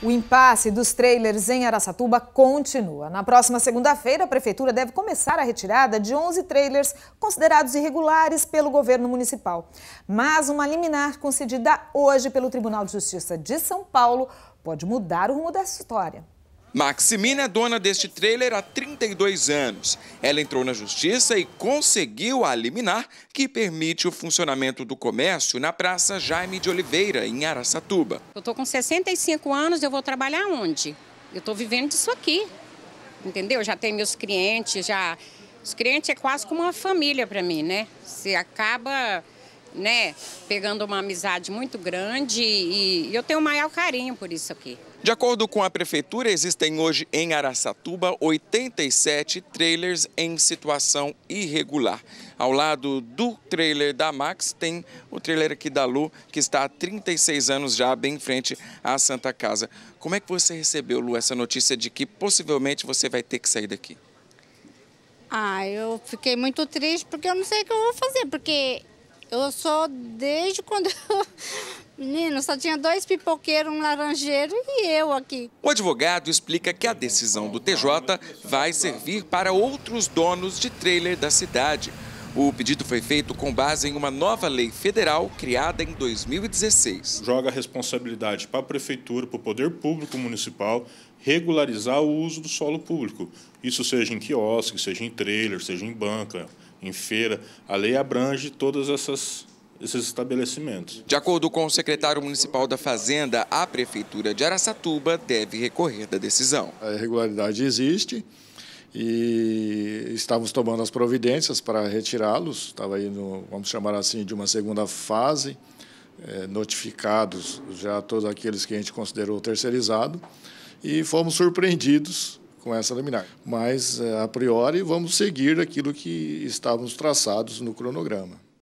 O impasse dos trailers em Araçatuba continua. Na próxima segunda-feira, a prefeitura deve começar a retirada de 11 trailers considerados irregulares pelo governo municipal. Mas uma liminar concedida hoje pelo Tribunal de Justiça de São Paulo pode mudar o rumo dessa história. Maximina é dona deste trailer há 32 anos. Ela entrou na justiça e conseguiu a liminar que permite o funcionamento do comércio na Praça Jaime de Oliveira, em Araçatuba. Eu estou com 65 anos, eu vou trabalhar onde? Eu estou vivendo disso aqui, entendeu? Já tenho meus clientes, já... Os clientes é quase como uma família para mim, né? Se acaba né, pegando uma amizade muito grande e, e eu tenho o maior carinho por isso aqui. De acordo com a prefeitura, existem hoje em Araçatuba 87 trailers em situação irregular. Ao lado do trailer da Max tem o trailer aqui da Lu, que está há 36 anos já bem em frente à Santa Casa. Como é que você recebeu, Lu, essa notícia de que possivelmente você vai ter que sair daqui? Ah, eu fiquei muito triste porque eu não sei o que eu vou fazer, porque eu sou desde quando. Menino, só tinha dois pipoqueiros, um laranjeiro e eu aqui. O advogado explica que a decisão do TJ vai servir para outros donos de trailer da cidade. O pedido foi feito com base em uma nova lei federal criada em 2016. Joga a responsabilidade para a prefeitura, para o poder público municipal, regularizar o uso do solo público. Isso seja em quiosque, seja em trailer, seja em banca, em feira. A lei abrange todos essas esses estabelecimentos. De acordo com o secretário municipal da Fazenda, a prefeitura de Araçatuba deve recorrer da decisão. A irregularidade existe e estávamos tomando as providências para retirá-los. Estava aí, no, vamos chamar assim, de uma segunda fase, é, notificados já todos aqueles que a gente considerou terceirizado e fomos surpreendidos com essa liminar, Mas, eh, a priori, vamos seguir aquilo que estávamos traçados no cronograma.